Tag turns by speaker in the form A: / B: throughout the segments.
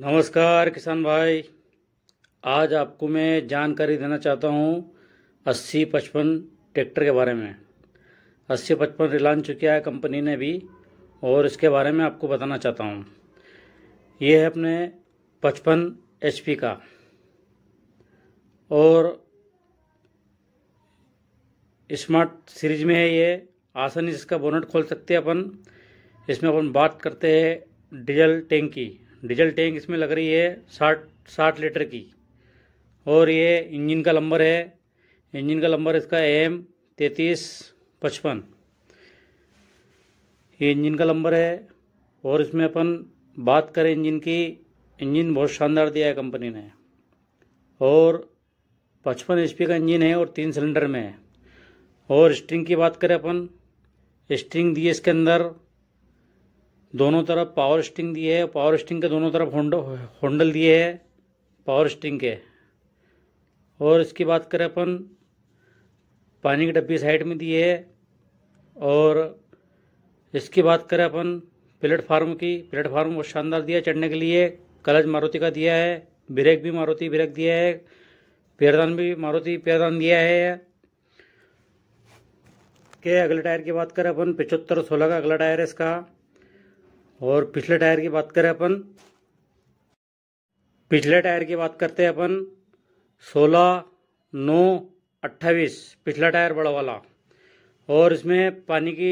A: नमस्कार किसान भाई आज आपको मैं जानकारी देना चाहता हूँ अस्सी पचपन ट्रैक्टर के बारे में अस्सी पचपन रिलान चुका है कंपनी ने भी और इसके बारे में आपको बताना चाहता हूँ ये है अपने पचपन एच का और स्मार्ट सीरीज में है ये आसानी से इसका बोनट खोल सकते हैं अपन इसमें अपन बात करते हैं डीजल टैंक की डीजल टैंक इसमें लग रही है साठ साठ लीटर की और ये इंजन का नंबर है इंजन का नंबर इसका एम तैतीस पचपन ये इंजन का नंबर है और इसमें अपन बात करें इंजन की इंजन बहुत शानदार दिया है कंपनी ने और पचपन एच का इंजन है और तीन सिलेंडर में है और स्ट्रिंग की बात करें अपन स्ट्रिंग दी इसके अंदर दोनों तरफ पावर स्टिंग दी है पावर स्टिंग के दोनों तरफ होंडल दिए है पावर स्टिंग के और इसकी बात करें अपन पानी की डब्बी साइड में दी है और इसकी बात करें अपन प्लेटफार्म की प्लेटफार्म बहुत शानदार दिया है चढ़ने के लिए कलज मारुति का दिया है ब्रेक भी मारुति ब्रेक दिया है पैरदान भी मारुति पैरदान दिया है के अगले टायर की बात करें अपन पिचहत्तर सोलह का अगला टायर है इसका और पिछले टायर की बात करें अपन पिछले टायर की बात करते हैं अपन सोलह नौ अट्ठावीस पिछला टायर बड़ा वाला और इसमें पानी की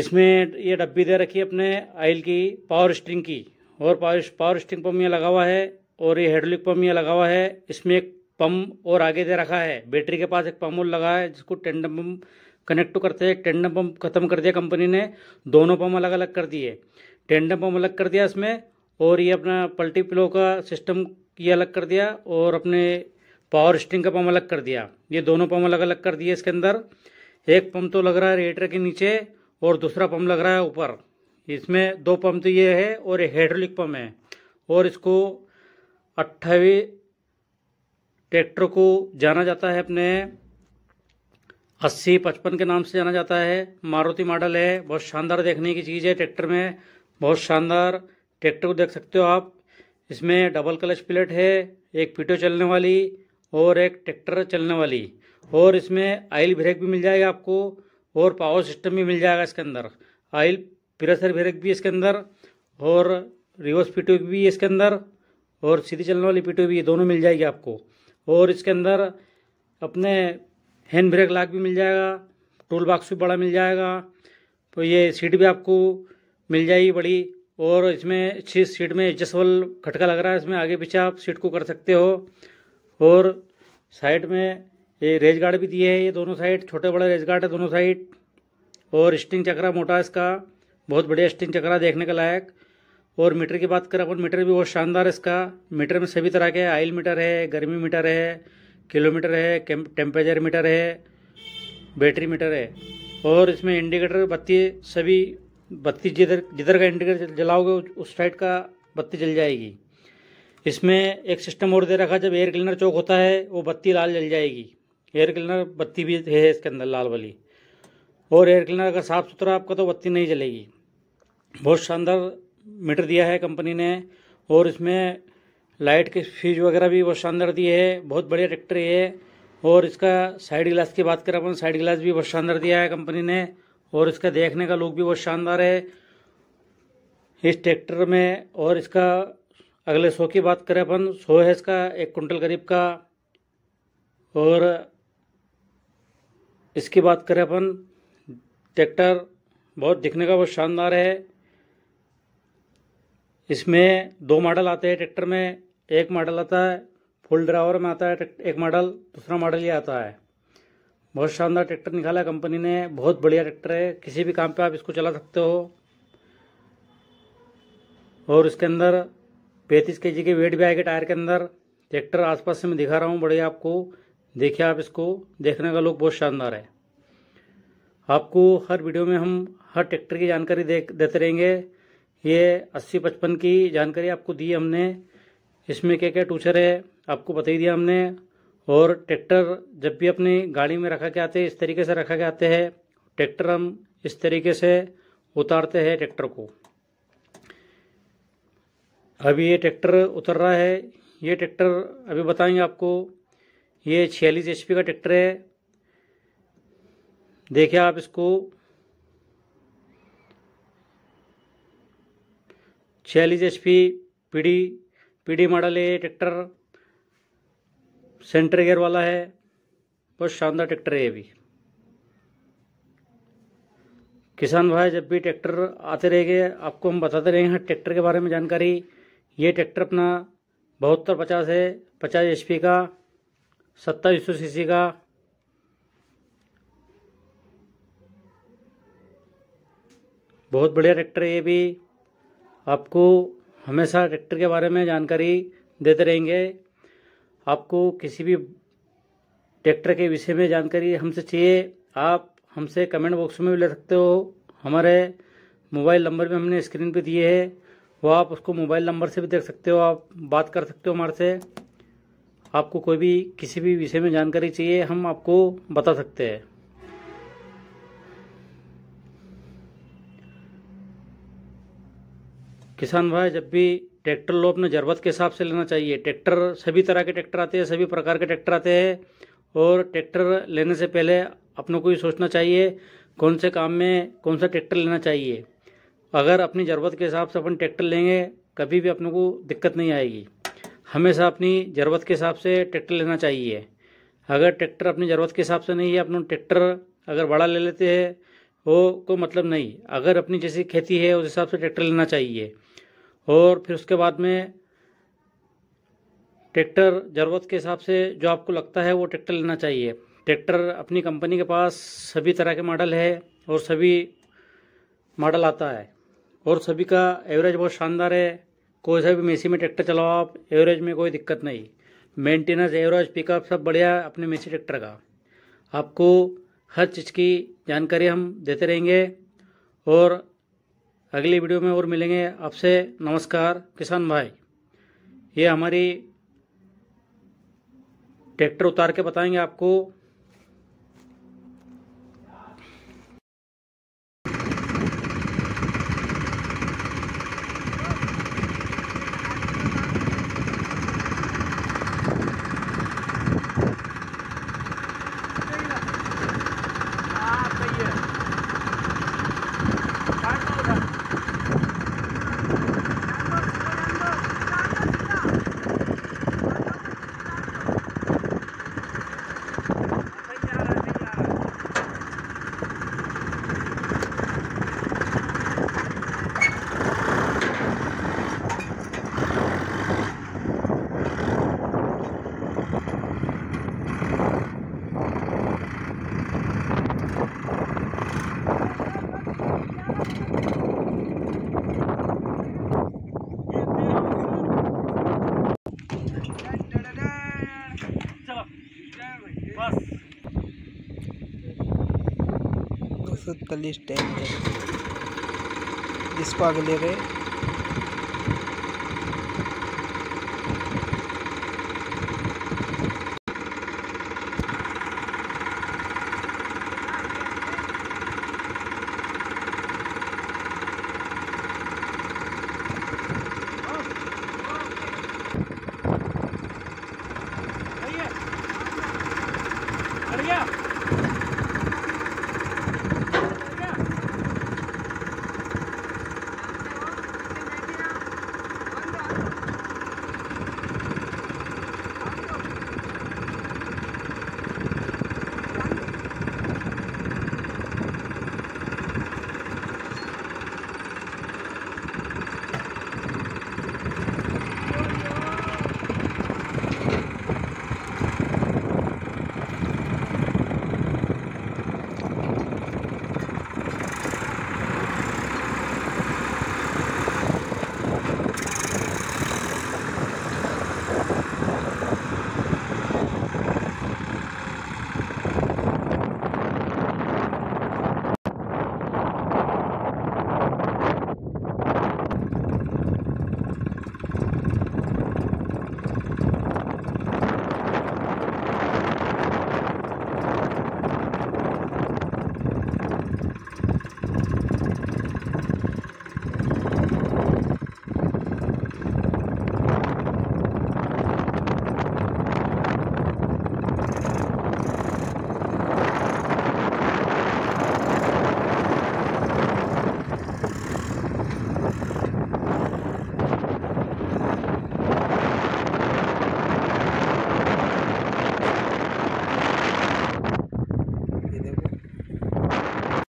A: इसमें ये डब्बी दे रखी है अपने आयल की पावर स्ट्रिंग की और पावर पावर स्ट्रिंग पम्प यह लगा हुआ है और ये हेडलिक पम्प यहाँ लगा हुआ है इसमें एक पंप और आगे दे रखा है बैटरी के पास एक पंप लगा है जिसको टेंडम पम्प कनेक्ट तो करते हैं टेंडम पम्प खत्म कर दिया कंपनी ने दोनों पम्प अलग अलग कर दिए टेंडम पम्प अलग कर दिया इसमें और ये अपना पल्टी प्लो का सिस्टम ये अलग कर दिया और अपने पावर स्टिंग का पम्प अलग कर दिया ये दोनों पम्प अलग अलग कर दिए इसके अंदर एक पम्प तो लग रहा है रेटर के नीचे और दूसरा पम्प लग रहा है ऊपर इसमें दो पम्प तो ये है और एक हेड्रोलिक पम्प है और इसको अट्ठावी ट्रैक्टर को जाना जाता है अपने अस्सी पचपन के नाम से जाना जाता है मारुति मॉडल है बहुत शानदार देखने की चीज़ है ट्रैक्टर में बहुत शानदार ट्रैक्टर को देख सकते हो आप इसमें डबल क्लच प्लेट है एक पीटो चलने वाली और एक ट्रैक्टर चलने वाली और इसमें आयल ब्रेक भी मिल जाएगा आपको और पावर सिस्टम भी मिल जाएगा इसके अंदर आयल प्रेशर ब्रेक भी इसके अंदर और रिवर्स पीटो भी इसके अंदर और सीधी चलने वाली पीटो भी दोनों मिल जाएगी आपको और इसके अंदर अपने हैंड ब्रेक लाग भी मिल जाएगा टूल बॉक्स भी बड़ा मिल जाएगा तो ये सीट भी आपको मिल जाएगी बड़ी और इसमें अच्छी सीट में एडजस्टबल खटका लग रहा है इसमें आगे पीछे आप सीट को कर सकते हो और साइड में ये रेज गार्ड भी दिए हैं ये दोनों साइड छोटे बड़े रेज गार्ड है दोनों साइड और स्टिंग चक्रा मोटा इसका बहुत बढ़िया स्टिंग चक्रा देखने के लायक और मीटर की बात करें अपन मीटर भी बहुत शानदार इसका मीटर में सभी तरह के आयल मीटर है गर्मी मीटर है किलोमीटर है टेम्परेचर मीटर है बैटरी मीटर है और इसमें इंडिकेटर बत्ती सभी बत्ती जिधर जिधर का इंडिकेटर जलाओगे उस साइड का बत्ती जल जाएगी इसमें एक सिस्टम और दे रखा जब एयर क्लीनर चौक होता है वो बत्ती लाल जल जाएगी एयर क्लीनर बत्ती भी है इसके अंदर लाल वाली और एयर क्लीनर अगर साफ़ सुथरा आपका तो बत्ती नहीं जलेगी बहुत शानदार मीटर दिया है कंपनी ने और इसमें लाइट की फ्यूज वगैरह भी बहुत शानदार दिए है बहुत बढ़िया ट्रैक्टर है और इसका साइड ग्लास की बात करें अपन साइड ग्लास भी बहुत शानदार दिया है कंपनी ने और इसका देखने का लुक भी बहुत शानदार है इस ट्रैक्टर में और इसका अगले सो की बात करें अपन सो है इसका एक कुंटल करीब का और इसकी बात करें अपन ट्रैक्टर बहुत दिखने का बहुत शानदार है इसमें दो मॉडल आते हैं ट्रैक्टर में एक मॉडल आता है फुल ड्रावर में आता है एक मॉडल दूसरा मॉडल ये आता है बहुत शानदार ट्रैक्टर निकाला है कंपनी ने बहुत बढ़िया ट्रैक्टर है किसी भी काम पे आप इसको चला सकते हो और इसके अंदर पैंतीस के जी के वेट भी आएगा टायर के अंदर ट्रैक्टर आसपास से मैं दिखा रहा हूँ बढ़िया आपको देखिए आप इसको देखने का लुक बहुत शानदार है आपको हर वीडियो में हम हर ट्रैक्टर की जानकारी देते रहेंगे ये अस्सी पचपन की जानकारी आपको दी हमने इसमें क्या क्या टूचर है आपको बता ही दिया हमने और ट्रैक्टर जब भी अपनी गाड़ी में रखा के आते हैं इस तरीके से रखा के आते हैं ट्रैक्टर हम इस तरीके से उतारते हैं ट्रैक्टर को अभी ये ट्रैक्टर उतर रहा है ये ट्रैक्टर अभी बताएंगे आपको ये छियालीस एच का ट्रैक्टर है देखिए आप इसको छियालीस एच पी पीढ़ी पीडी मॉडल है ये ट्रैक्टर सेंटर गियर वाला है बहुत शानदार ट्रैक्टर है ये भी किसान भाई जब भी ट्रैक्टर आते रहेंगे आपको हम बताते रहेंगे हर ट्रैक्टर के बारे में जानकारी ये ट्रैक्टर अपना बहत्तर पचास है पचास एच का सत्ताईस सौ सी का बहुत बढ़िया ट्रैक्टर है ये भी आपको हमेशा ट्रैक्टर के बारे में जानकारी देते रहेंगे आपको किसी भी ट्रैक्टर के विषय में जानकारी हमसे चाहिए आप हमसे कमेंट बॉक्स में भी ले सकते हो हमारे मोबाइल नंबर भी हमने स्क्रीन पे दिए है वो आप उसको मोबाइल नंबर से भी देख सकते हो आप बात कर सकते हो हमारे से आपको कोई भी किसी भी विषय में जानकारी चाहिए हम आपको बता सकते हैं किसान भाई जब भी ट्रैक्टर लो अपने ज़रूरत के हिसाब से लेना चाहिए ट्रैक्टर सभी तरह के ट्रैक्टर आते हैं सभी प्रकार के ट्रैक्टर आते हैं और ट्रैक्टर लेने से पहले अपनों को ये सोचना चाहिए कौन से काम में कौन सा ट्रैक्टर लेना चाहिए अगर अपनी ज़रूरत के हिसाब से अपन ट्रैक्टर लेंगे कभी भी अपनों को दिक्कत नहीं आएगी हमेशा अपनी ज़रूरत के हिसाब से ट्रैक्टर लेना चाहिए अगर ट्रैक्टर अपनी ज़रूरत के हिसाब से नहीं है अपनों ट्रैक्टर अगर बड़ा ले लेते हैं वो कोई मतलब नहीं अगर अपनी जैसी खेती है उस हिसाब से ट्रैक्टर लेना चाहिए और फिर उसके बाद में ट्रैक्टर ज़रूरत के हिसाब से जो आपको लगता है वो ट्रैक्टर लेना चाहिए ट्रैक्टर अपनी कंपनी के पास सभी तरह के मॉडल है और सभी मॉडल आता है और सभी का एवरेज बहुत शानदार है कोई सा भी मेसी में ट्रैक्टर चलाओ आप एवरेज में कोई दिक्कत नहीं मेंटेनेंस एवरेज पिकअप सब बढ़िया अपने मेसी ट्रैक्टर का आपको हर चीज़ की जानकारी हम देते रहेंगे और अगली वीडियो में और मिलेंगे आपसे नमस्कार किसान भाई ये हमारी ट्रैक्टर उतार के बताएंगे आपको सौ तलीस टैंक है जिसको अगले रे